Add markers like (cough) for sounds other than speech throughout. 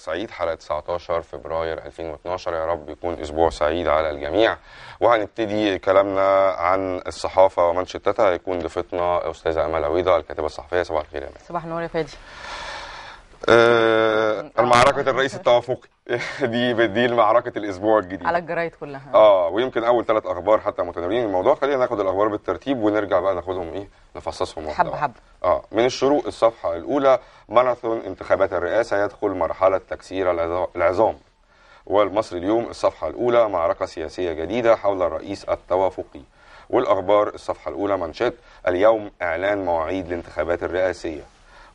حضرتك سعيد حلقه 19 فبراير 2012 يا رب يكون اسبوع سعيد على الجميع وهنبتدي كلامنا عن الصحافه ومنشطتها هيكون ضيفتنا استاذه امال عويضه الكاتبه الصحفيه صباح الخير يا امال صباح النور يا فادي آه المعركة الرئيس التوافقي (laughs) دي دي معركة الأسبوع الجديد على الجرايد كلها اه ويمكن أول ثلاث أخبار حتى متداولين الموضوع خلينا ناخد الأخبار بالترتيب ونرجع بقى ناخدهم إيه نفصصهم واحدة حبة حبة اه من الشروق الصفحة الأولى ماراثون انتخابات الرئاسة يدخل مرحلة تكسير العظام والمصري اليوم الصفحة الأولى معركة سياسية جديدة حول الرئيس التوافقي والأخبار الصفحة الأولى منشات اليوم إعلان مواعيد الانتخابات الرئاسية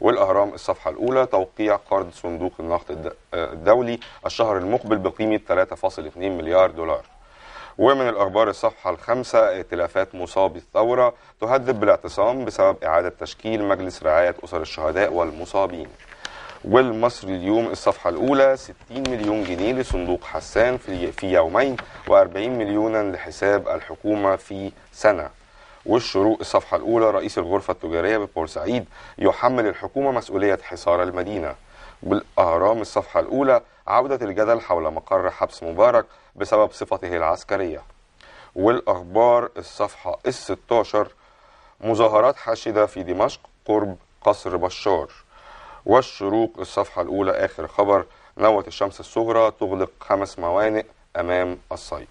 والأهرام الصفحة الأولى توقيع قرض صندوق النقد الدولي الشهر المقبل بقيمة 3.2 مليار دولار ومن الأخبار الصفحة الخامسة ائتلافات مصابي الثورة تهدد بالاعتصام بسبب إعادة تشكيل مجلس رعاية أسر الشهداء والمصابين والمصري اليوم الصفحة الأولى 60 مليون جنيه لصندوق حسان في يومين و40 مليونا لحساب الحكومة في سنة والشروق الصفحة الأولى رئيس الغرفة التجارية ببورسعيد يحمل الحكومة مسؤولية حصار المدينة بالأهرام الصفحة الأولى عودة الجدل حول مقر حبس مبارك بسبب صفته العسكرية والأخبار الصفحة الستاشر مظاهرات حاشدة في دمشق قرب قصر بشار والشروق الصفحة الأولى آخر خبر نوة الشمس الصغرى تغلق خمس موانئ أمام الصيد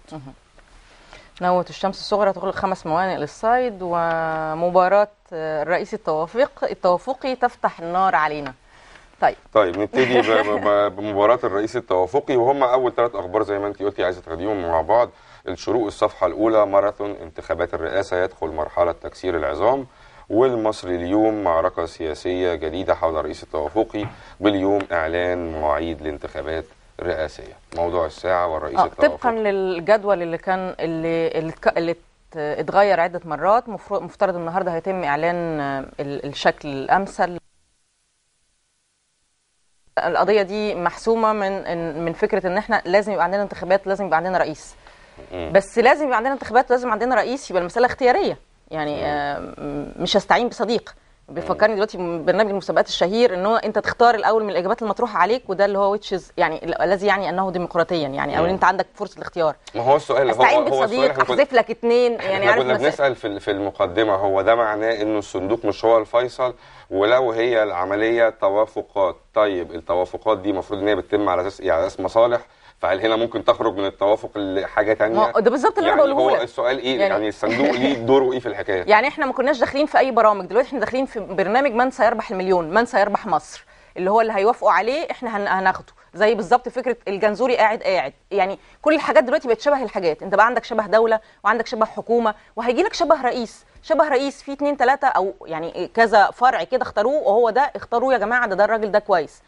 نوة الشمس الصغرى تغلق خمس موانئ للصيد ومباراة الرئيس آه، التوافق التوافقي تفتح النار علينا طيب طيب نبتدي (laughs) بمباراة الرئيس التوافقي وهم أول ثلاث أخبار زي ما أنت قلتي عايزة تاخديهم مع بعض الشروق الصفحة الأولى ماراثون انتخابات الرئاسة يدخل مرحلة تكسير العظام والمصري اليوم معركة سياسية جديدة حول رئيس التوافقي باليوم إعلان مواعيد الانتخابات رئاسيه موضوع الساعه والرئيس آه طبقا للجدول اللي كان اللي اللي اتغير عده مرات مفترض النهارده هيتم اعلان آه، الشكل الامثل القضيه دي محسومه من من فكره ان احنا لازم يبقى عندنا انتخابات لازم يبقى عندنا رئيس بس لازم يبقى عندنا انتخابات لازم عندنا رئيس يبقى المساله اختياريه يعني آه، مش هستعين بصديق بيفكرني دلوقتي ببرنامج المسابقات الشهير ان هو انت تختار الاول من الاجابات المطروحه عليك وده اللي هو ويتشز يعني الذي يعني انه ديمقراطيا يعني او انت عندك فرصه الاختيار ما هو السؤال هو هو بصديق احذف لك اثنين يعني عارف كنا بنسال في في المقدمه هو ده معناه انه الصندوق مش هو الفيصل ولو هي العمليه توافقات طيب التوافقات دي المفروض ان هي بتتم على اساس إيه؟ على اساس مصالح فهل هنا ممكن تخرج من التوافق لحاجه ثانيه ده بالظبط اللي انا يعني بقوله هو السؤال ايه يعني, يعني الصندوق ليه (laughs) دوره ايه في الحكايه يعني احنا ما كناش داخلين في اي برامج دلوقتي احنا داخلين في برنامج من سيربح المليون من سيربح مصر اللي هو اللي هيوافقوا عليه احنا هناخده زي بالظبط فكره الجنزوري قاعد قاعد يعني كل الحاجات دلوقتي بقت شبه الحاجات انت بقى عندك شبه دوله وعندك شبه حكومه وهيجي لك شبه رئيس شبه رئيس في اثنين ثلاثه او يعني كذا فرع كده اختاروه وهو ده اختاروه يا جماعه ده ده الراجل ده كويس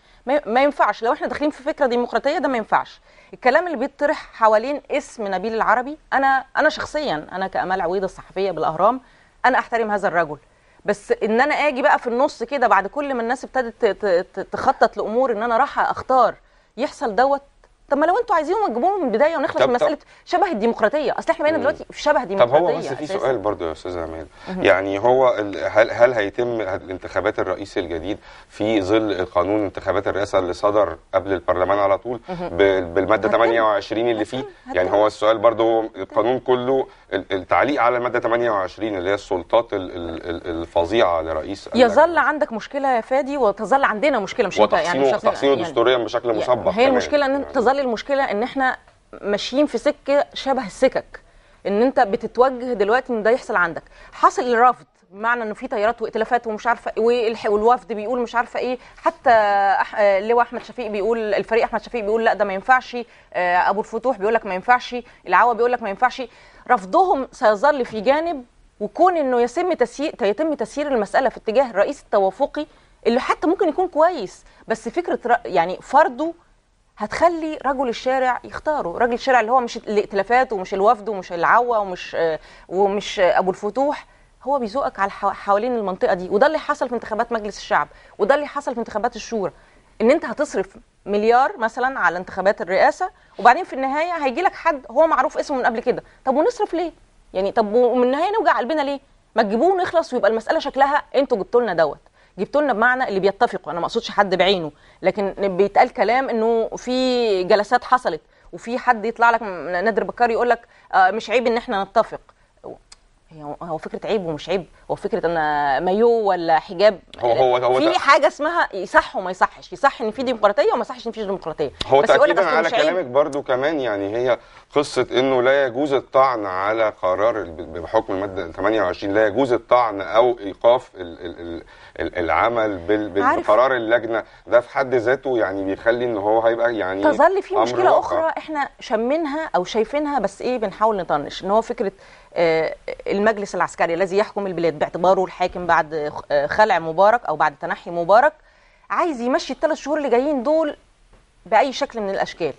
ما ينفعش لو احنا داخلين في فكره ديمقراطيه ده ما ينفعش الكلام اللي بيطرح حوالين اسم نبيل العربي انا انا شخصيا انا كامال عويده الصحفيه بالاهرام انا احترم هذا الرجل بس ان انا اجي بقى في النص كده بعد كل ما الناس ابتدت تخطط لامور ان انا راح اختار يحصل دوت طب ما لو انتوا عايزينهم تجيبوهم من البدايه ونخلص من مساله شبه الديمقراطيه اصل احنا بقينا دلوقتي في شبه ديمقراطيه طب هو بس في سؤال برضه يا استاذ عماد يعني هو هل هل هيتم انتخابات الرئيس الجديد في ظل قانون انتخابات الرئاسه اللي صدر قبل البرلمان على طول بالماده 28 اللي فيه يعني هو السؤال برضه القانون كله التعليق على الماده 28 اللي هي السلطات الفظيعه لرئيس يظل عندك مشكله يا فادي وتظل عندنا مشكله مش انت يعني مش تحصينه يعني دستوريا بشكل يعني مسبق هي المشكله ان تظل حل المشكله ان احنا ماشيين في سكه شبه السكك ان انت بتتوجه دلوقتي ان ده يحصل عندك حصل الرفض بمعنى انه في تيارات وائتلافات ومش عارفه إيه، والوفد بيقول مش عارفه ايه حتى آه، اللواء احمد شفيق بيقول الفريق احمد شفيق بيقول لا ده ما ينفعش آه، ابو الفتوح بيقول لك ما ينفعش العوا بيقول لك ما ينفعش رفضهم سيظل في جانب وكون انه يتم تسيير يتم تسيير المساله في اتجاه الرئيس التوافقي اللي حتى ممكن يكون كويس بس فكره يعني فرضه هتخلي رجل الشارع يختاره رجل الشارع اللي هو مش الائتلافات ومش الوفد ومش العوه ومش ومش ابو الفتوح هو بيزوقك على حوالين المنطقه دي وده اللي حصل في انتخابات مجلس الشعب وده اللي حصل في انتخابات الشورى ان انت هتصرف مليار مثلا على انتخابات الرئاسه وبعدين في النهايه هيجي لك حد هو معروف اسمه من قبل كده طب ونصرف ليه يعني طب ومن النهايه نوجع قلبنا ليه ما تجيبوه ونخلص ويبقى المساله شكلها انتوا جبتوا لنا دوت جبتوا لنا بمعنى اللي بيتفقوا انا ما اقصدش حد بعينه لكن بيتقال كلام انه في جلسات حصلت وفي حد يطلع لك نادر بكار يقول لك آه، مش عيب ان احنا نتفق هو فكره عيب ومش عيب هو فكره انا مايو ولا حجاب هو هو هو في حاجه اسمها يصح وما يصحش يصح ان في ديمقراطيه وما يصحش ان في ديمقراطيه هو بس تاكيدا على كلامك برضو كمان يعني هي قصه انه لا يجوز الطعن على قرار بحكم الماده 28 لا يجوز الطعن او ايقاف ال ال ال العمل بقرار اللجنه ده في حد ذاته يعني بيخلي ان هو هيبقى يعني تظل في مشكله أمر اخرى احنا شمينها او شايفينها بس ايه بنحاول نطنش ان هو فكره آه، المجلس العسكري الذي يحكم البلاد باعتباره الحاكم بعد آه، خلع مبارك او بعد تنحي مبارك عايز يمشي الثلاث شهور اللي جايين دول باي شكل من الاشكال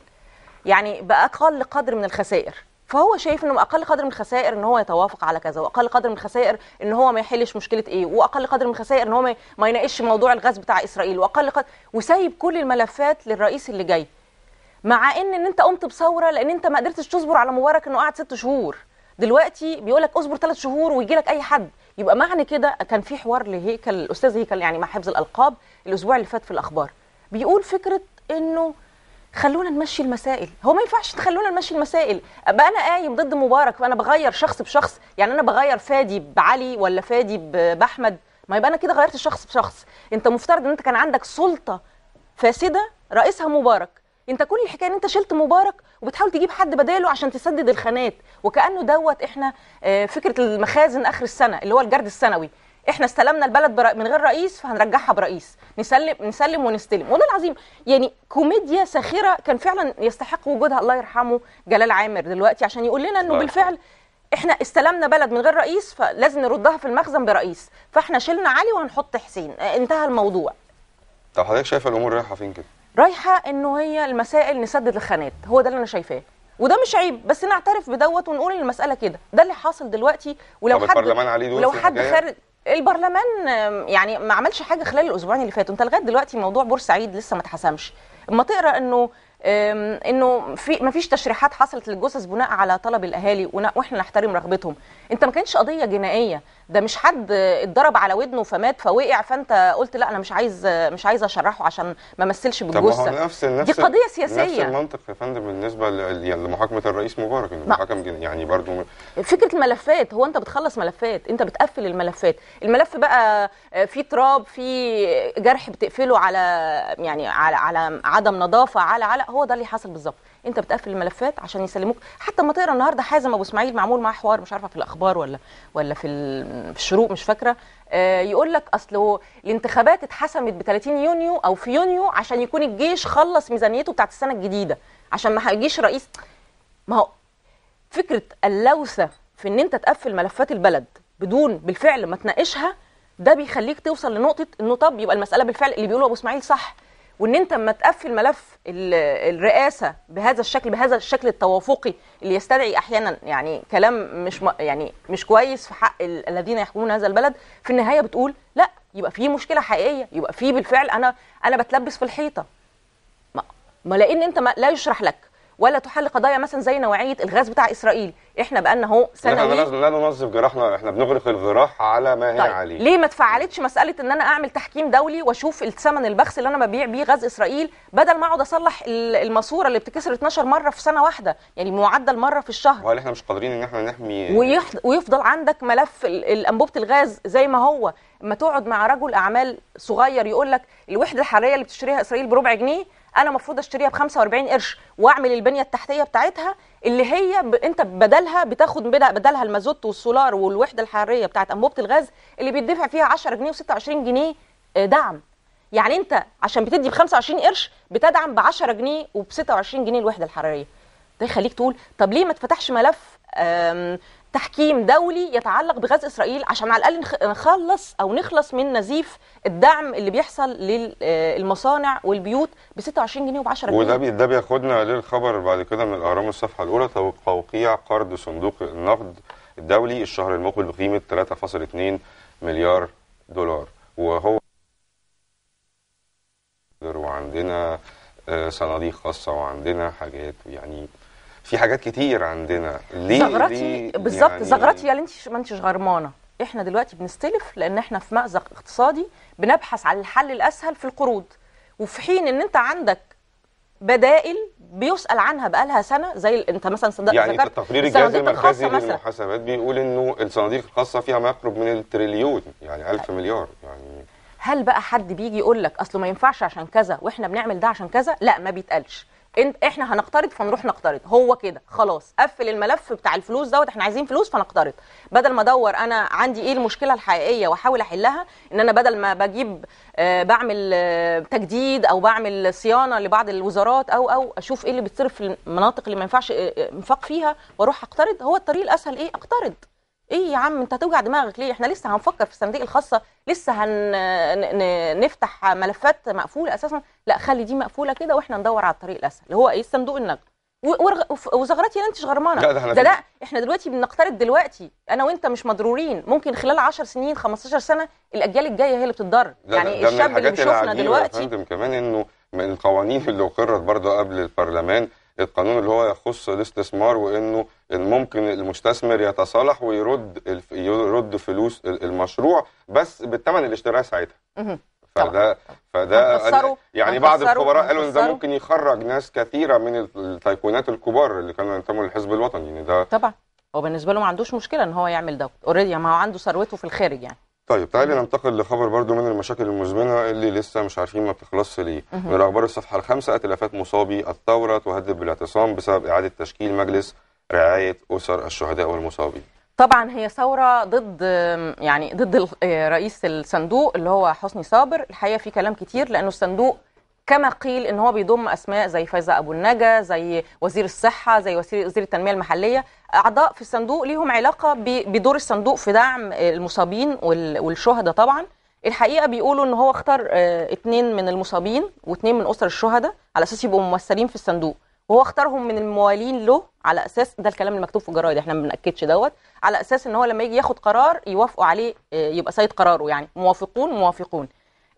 يعني باقل قدر من الخسائر فهو شايف انه اقل قدر من الخسائر ان هو يتوافق على كذا واقل قدر من الخسائر ان هو ما يحلش مشكله ايه واقل قدر من الخسائر ان هو ما يناقش موضوع الغاز بتاع اسرائيل واقل قدر وسايب كل الملفات للرئيس اللي جاي مع ان ان انت قمت بثوره لان انت ما قدرتش تصبر على مبارك انه قعد ست شهور دلوقتي بيقول لك اصبر ثلاث شهور ويجي لك اي حد يبقى معنى كده كان في حوار لهيكل الاستاذ هيكل يعني مع حفظ الالقاب الاسبوع اللي فات في الاخبار بيقول فكره انه خلونا نمشي المسائل هو ما ينفعش تخلونا نمشي المسائل ابقى انا قايم ضد مبارك فانا بغير شخص بشخص يعني انا بغير فادي بعلي ولا فادي باحمد ما يبقى انا كده غيرت شخص بشخص انت مفترض ان انت كان عندك سلطه فاسده رئيسها مبارك انت كل الحكايه ان انت شلت مبارك وبتحاول تجيب حد بداله عشان تسدد الخانات وكانه دوت احنا آه، فكره المخازن اخر السنه اللي هو الجرد السنوي احنا استلمنا البلد برا... من غير رئيس فهنرجعها برئيس نسلم نسلم ونستلم والله العظيم يعني كوميديا ساخره كان فعلا يستحق وجودها الله يرحمه جلال عامر دلوقتي عشان يقول لنا انه بالفعل احنا استلمنا بلد من غير رئيس فلازم نردها في المخزن برئيس فاحنا شلنا علي وهنحط حسين آه، انتهى الموضوع طب حضرتك شايفه الامور رايحه فين كده رايحه انه هي المسائل نسدد الخانات هو ده اللي انا شايفاه وده مش عيب بس نعترف بدوت ونقول المساله كده ده اللي حاصل دلوقتي ولو حد ولو حد خارج البرلمان يعني ما عملش حاجه خلال الاسبوعين اللي فاتوا انت لغايه دلوقتي موضوع بورسعيد لسه ما اتحسمش اما تقرا انه انه في ما فيش تشريحات حصلت للجثث بناء على طلب الاهالي واحنا نحترم رغبتهم انت ما كانتش قضيه جنائيه ده مش حد اتضرب على ودنه فمات فوقع فانت قلت لا انا مش عايز مش عايز اشرحه عشان ما امثلش بالجثه طب هو نفس نفس دي قضيه سياسيه نفس المنطق يا فندم بالنسبه يعني لمحاكمه الرئيس مبارك انه محاكم يعني برضو فكره الملفات هو انت بتخلص ملفات انت بتقفل الملفات الملف بقى آه، في تراب في جرح بتقفله على يعني على على عدم نظافه على على هو ده اللي حصل بالظبط انت بتقفل الملفات عشان يسلموك حتى ما تقرا النهارده حازم ابو اسماعيل معمول معاه حوار مش عارفه في الاخبار ولا ولا في الشروق مش فاكره آه، يقول لك اصل الانتخابات اتحسمت ب 30 يونيو او في يونيو عشان يكون الجيش خلص ميزانيته بتاعت السنه الجديده عشان ما يجيش رئيس ما هو فكره اللوثه في ان انت تقفل ملفات البلد بدون بالفعل ما تناقشها ده بيخليك توصل لنقطه انه طب يبقى المساله بالفعل اللي بيقوله ابو اسماعيل صح وان انت اما تقفل ملف الرئاسه بهذا الشكل بهذا الشكل التوافقي اللي يستدعي احيانا يعني كلام مش يعني مش كويس في حق الذين يحكمون هذا البلد في النهايه بتقول لا يبقى في مشكله حقيقيه يبقى في بالفعل انا انا بتلبس في الحيطه ما لان انت ما لا يشرح لك ولا تحل قضايا مثلا زي نوعيه الغاز بتاع اسرائيل احنا بقالنا اهو سنه احنا إيه؟ لا ننظف جراحنا احنا بنغرق الجراح على ما هي طيب. عليه ليه ما تفعلتش مساله ان انا اعمل تحكيم دولي واشوف الثمن البخس اللي انا ببيع بيه غاز اسرائيل بدل ما اقعد اصلح الماسوره اللي بتكسر 12 مره في سنه واحده يعني معدل مره في الشهر وهل احنا مش قادرين ان احنا نحمي ويفضل عندك ملف انبوبه الغاز زي ما هو اما تقعد مع رجل اعمال صغير يقول لك الوحده الحراريه اللي بتشتريها اسرائيل بربع جنيه انا المفروض اشتريها ب 45 قرش واعمل البنيه التحتيه بتاعتها اللي هي ب... انت بدلها بتاخد بدلها المازوت والسولار والوحده الحراريه بتاعت انبوبه الغاز اللي بيدفع فيها 10 جنيه و26 جنيه آه، دعم يعني انت عشان بتدي ب 25 قرش بتدعم ب 10 جنيه وب 26 جنيه الوحده الحراريه ده يخليك تقول طب ليه ما تفتحش ملف تحكيم دولي يتعلق بغزو اسرائيل عشان على الاقل نخلص او نخلص من نزيف الدعم اللي بيحصل للمصانع آه، والبيوت ب 26 جنيه وب 10 جنيه وده بي ده بياخدنا للخبر بعد كده من الاهرام الصفحه الاولى توقيع قرض صندوق النقد الدولي الشهر المقبل بقيمه 3.2 مليار دولار وهو وعندنا آه، صناديق خاصه وعندنا حاجات يعني في حاجات كتير عندنا ليه زغرتي بالظبط يعني زغرتي يعني انت ما انتش غرمانه احنا دلوقتي بنستلف لان احنا في مأزق اقتصادي بنبحث عن الحل الاسهل في القروض وفي حين ان انت عندك بدائل بيسأل عنها بقالها سنة زي انت مثلا صندوق يعني ذكرت التقرير الجهاز المركزي للمحاسبات بيقول انه الصناديق الخاصة فيها ما يقرب من التريليون يعني 1000 طيب. مليار يعني هل بقى حد بيجي يقول لك اصله ما ينفعش عشان كذا واحنا بنعمل ده عشان كذا لا ما بيتقالش احنا هنقترض فنروح نقترض هو كده خلاص قفل الملف بتاع الفلوس دوت احنا عايزين فلوس فنقترض بدل ما ادور انا عندي ايه المشكله الحقيقيه واحاول احلها ان انا بدل ما بجيب آه بعمل آه تجديد او بعمل صيانه لبعض الوزارات او او اشوف ايه اللي بيتصرف في المناطق اللي ما ينفعش آه، آه، انفاق فيها واروح اقترض هو الطريق الاسهل ايه اقترض ايه يا عم انت هتوجع دماغك ليه احنا لسه هنفكر في الصناديق الخاصه لسه هن نفتح ملفات مقفوله اساسا لا خلي دي مقفوله كده واحنا ندور على الطريق الاسهل اللي هو ايه الصندوق النقد وزغرتي انت غرمانه ده, ده, احنا إيه؟ دلوقتي بنقترض دلوقتي انا وانت مش مضرورين ممكن خلال 10 سنين 15 سنه الاجيال الجايه هي اللي بتتضرر يعني الشاب اللي بيشوفنا دلوقتي كمان انه من القوانين اللي اقرت برضه قبل البرلمان القانون اللي هو يخص الاستثمار وانه ممكن المستثمر يتصالح ويرد يرد فلوس المشروع بس بالثمن اللي اشتراه ساعتها فده فده يعني بعض الخبراء قالوا ان ده ممكن يخرج ناس كثيره من التايكونات الكبار اللي كانوا ينتموا للحزب الوطني يعني ده طبعا هو بالنسبه له ما عندوش مشكله ان هو يعمل ده اوريدي يعني ما هو عنده ثروته في الخارج يعني طيب تعالي ننتقل لخبر برضو من المشاكل المزمنه اللي لسه مش عارفين ما بتخلصش ليه من اخبار الصفحه الخامسه ائتلافات مصابي الثوره تهدد بالاعتصام بسبب اعاده تشكيل مجلس رعايه اسر الشهداء والمصابين طبعا هي ثوره ضد يعني ضد آه، رئيس الصندوق اللي هو حسني صابر الحقيقه في كلام كتير لانه الصندوق كما قيل ان هو بيضم اسماء زي فايزه ابو النجا زي وزير الصحه زي وزير وزير التنميه المحليه اعضاء في الصندوق ليهم علاقه بدور الصندوق في دعم المصابين والشهداء طبعا الحقيقه بيقولوا ان هو اختار اثنين آه، من المصابين واثنين من اسر الشهداء على اساس يبقوا ممثلين في الصندوق وهو اختارهم من الموالين له على اساس ده الكلام المكتوب في الجرايد احنا ما بناكدش دوت على اساس ان هو لما يجي ياخد قرار يوافقوا عليه آه، يبقى سيد قراره يعني موافقون موافقون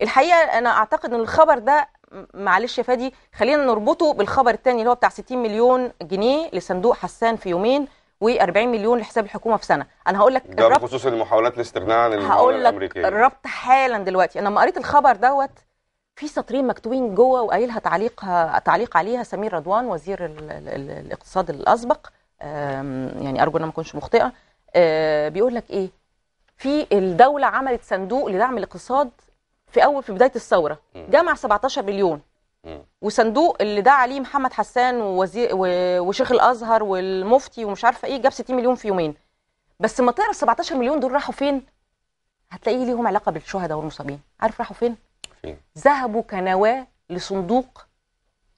الحقيقه انا اعتقد ان الخبر ده معلش يا فادي خلينا نربطه بالخبر الثاني اللي هو بتاع 60 مليون جنيه لصندوق حسان في يومين و40 مليون لحساب الحكومه في سنه انا هقول لك ده الربط بخصوص المحاولات الاستغناء عن هقول لك الامريكيه الربط حالا دلوقتي انا لما قريت الخبر دوت في سطرين مكتوبين جوه وقايلها تعليقها تعليق عليها سمير رضوان وزير الـ الـ الاقتصاد الاسبق يعني ارجو ان ما اكونش مخطئه آه، بيقول لك ايه في الدوله عملت صندوق لدعم الاقتصاد في اول في بدايه الثوره جمع 17 مليون وصندوق اللي دعا عليه محمد حسان ووزير وشيخ الازهر والمفتي ومش عارفه ايه جاب 60 مليون في يومين بس ما تعرف 17 مليون دول راحوا فين هتلاقيه ليهم علاقه بالشهداء والمصابين عارف راحوا فين ذهبوا كنواه لصندوق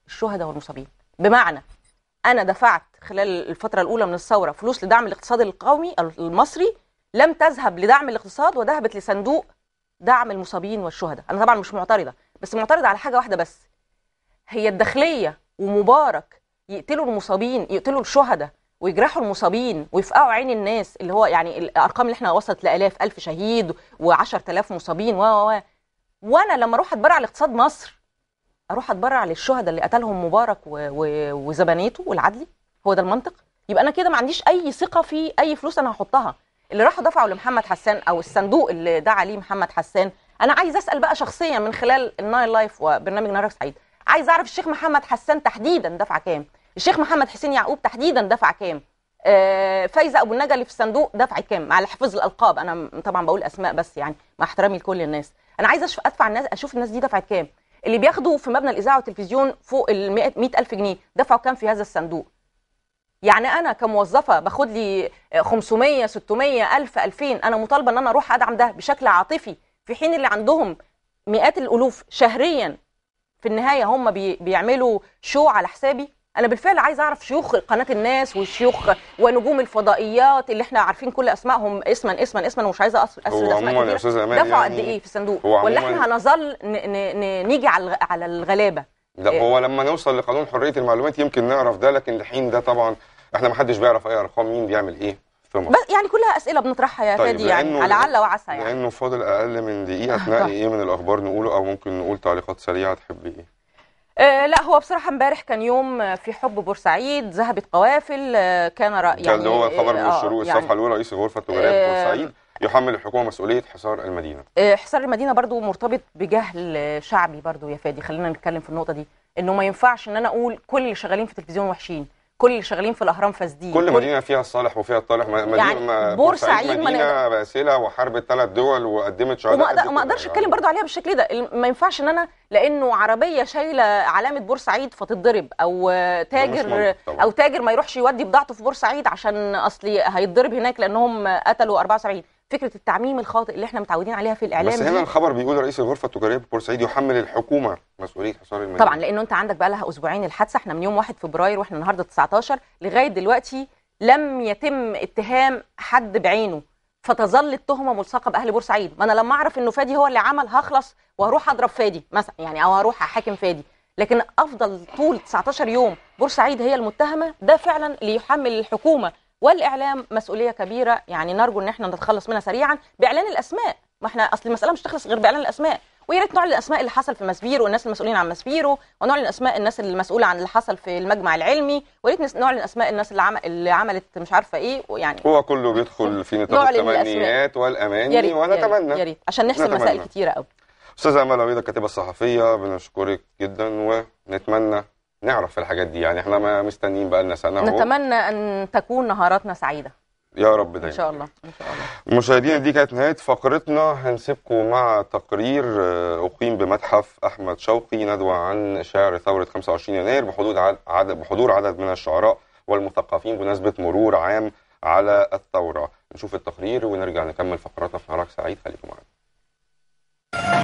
الشهداء والمصابين بمعنى انا دفعت خلال الفتره الاولى من الثوره فلوس لدعم الاقتصاد القومي المصري لم تذهب لدعم الاقتصاد وذهبت لصندوق دعم المصابين والشهداء انا طبعا مش معترضه بس معترضه على حاجه واحده بس هي الداخليه ومبارك يقتلوا المصابين يقتلوا الشهداء ويجرحوا المصابين ويفقعوا عين الناس اللي هو يعني الارقام اللي احنا وصلت لالاف الف شهيد و10000 مصابين و و وانا لما اروح اتبرع لاقتصاد مصر اروح اتبرع للشهداء اللي قتلهم مبارك و... و... والعدلي هو ده المنطق يبقى انا كده ما عنديش اي ثقه في اي فلوس انا هحطها اللي راحوا دفعوا لمحمد حسان او الصندوق اللي دعا ليه محمد حسان انا عايز اسال بقى شخصيا من خلال النايل لايف وبرنامج نهارك سعيد عايز اعرف الشيخ محمد حسان تحديدا دفع كام الشيخ محمد حسين يعقوب تحديدا دفع كام آه فايزه ابو النجا اللي في الصندوق دفع كام مع حفظ الالقاب انا طبعا بقول اسماء بس يعني مع احترامي لكل الناس انا عايزه اشوف ادفع الناس اشوف الناس دي دفعت كام اللي بياخدوا في مبنى الاذاعه والتلفزيون فوق ال 100000 جنيه دفعوا كام في هذا الصندوق يعني انا كموظفه باخد لي 500 600 1000 2000 انا مطالبه ان انا اروح ادعم ده بشكل عاطفي في حين اللي عندهم مئات الالوف شهريا في النهايه هم بي بيعملوا شو على حسابي انا بالفعل عايز اعرف شيوخ قناه الناس وشيوخ ونجوم الفضائيات اللي احنا عارفين كل اسمائهم اسما اسما اسما ومش عايزه اسرد اسماء عموما يا استاذ امان دفعوا قد يعني ايه في الصندوق ولا احنا هنظل نيجي على الغلابه لا إيه؟ هو لما نوصل لقانون حريه المعلومات يمكن نعرف ده لكن الحين ده طبعا احنا ما حدش بيعرف اي ارقام مين بيعمل ايه في مصر بس يعني كلها اسئله بنطرحها يا طيب فادي يعني على لعل وعسى يعني لانه فاضل اقل من دقيقه آه، تنقي طيب. ايه من الاخبار نقوله او ممكن نقول تعليقات سريعه تحبي ايه آه لا هو بصراحه امبارح كان يوم في حب بورسعيد ذهبت قوافل آه، كان رأي يعني اللي هو خبر من آه، الشروق يعني الصفحه يعني الاولى رئيس الغرفه التجاريه بورسعيد يحمل الحكومه مسؤوليه حصار المدينه آه، حصار المدينه برضو مرتبط بجهل شعبي برضو يا فادي خلينا نتكلم في النقطه دي انه ما ينفعش ان انا اقول كل اللي شغالين في التلفزيون وحشين كل اللي شغالين في الاهرام فاسدين كل مدينه فيها الصالح وفيها الطالح مدينه يعني بورسعيد مدينه باسله وحربت ثلاث دول وقدمت شهداء وما اقدرش اتكلم برضو عليها بالشكل ده ما ينفعش ان انا لانه عربيه شايله علامه بورسعيد فتتضرب او تاجر او تاجر ما يروحش يودي بضاعته في بورسعيد عشان اصلي هيتضرب هناك لانهم قتلوا 74 فكره التعميم الخاطئ اللي احنا متعودين عليها في الاعلام بس هنا الخبر بيقول رئيس الغرفه التجاريه بورسعيد يحمل الحكومه مسؤوليه حصار المدينه طبعا لانه انت عندك بقى لها اسبوعين الحادثه احنا من يوم 1 فبراير واحنا النهارده 19 لغايه دلوقتي لم يتم اتهام حد بعينه فتظل التهمه ملصقه باهل بورسعيد ما انا لما اعرف انه فادي هو اللي عمل هخلص واروح اضرب فادي مثلا يعني او هروح احاكم فادي لكن افضل طول 19 يوم بورسعيد هي المتهمه ده فعلا اللي يحمل الحكومه والاعلام مسؤوليه كبيره يعني نرجو ان احنا نتخلص منها سريعا باعلان الاسماء ما احنا اصل المساله مش تخلص غير باعلان الاسماء ويا ريت نعلن الاسماء اللي حصل في ماسبيرو والناس المسؤولين عن ماسبيرو ونعلن اسماء الناس المسؤوله عن اللي حصل في المجمع العلمي ويا ريت نعلن اسماء الناس اللي, عمل اللي عملت مش عارفه ايه ويعني هو كله بيدخل في نطاق التمنيات والاماني ونتمنى يا ريت عشان نحسم مسائل كتيره قوي استاذه امل عبيده الكاتبه الصحفيه بنشكرك جدا ونتمنى نعرف الحاجات دي يعني احنا ما مستنيين بقى لنا سنه نتمنى ان تكون نهاراتنا سعيده يا رب دايما ان شاء الله ان شاء الله مشاهدينا دي كانت نهايه فقرتنا هنسيبكم مع تقرير آه، اقيم بمتحف احمد شوقي ندوه عن شعر ثوره 25 يناير بحدود عدد بحضور عدد من الشعراء والمثقفين بمناسبه مرور عام على الثوره نشوف التقرير ونرجع نكمل فقراتنا في نهارك سعيد خليكم معانا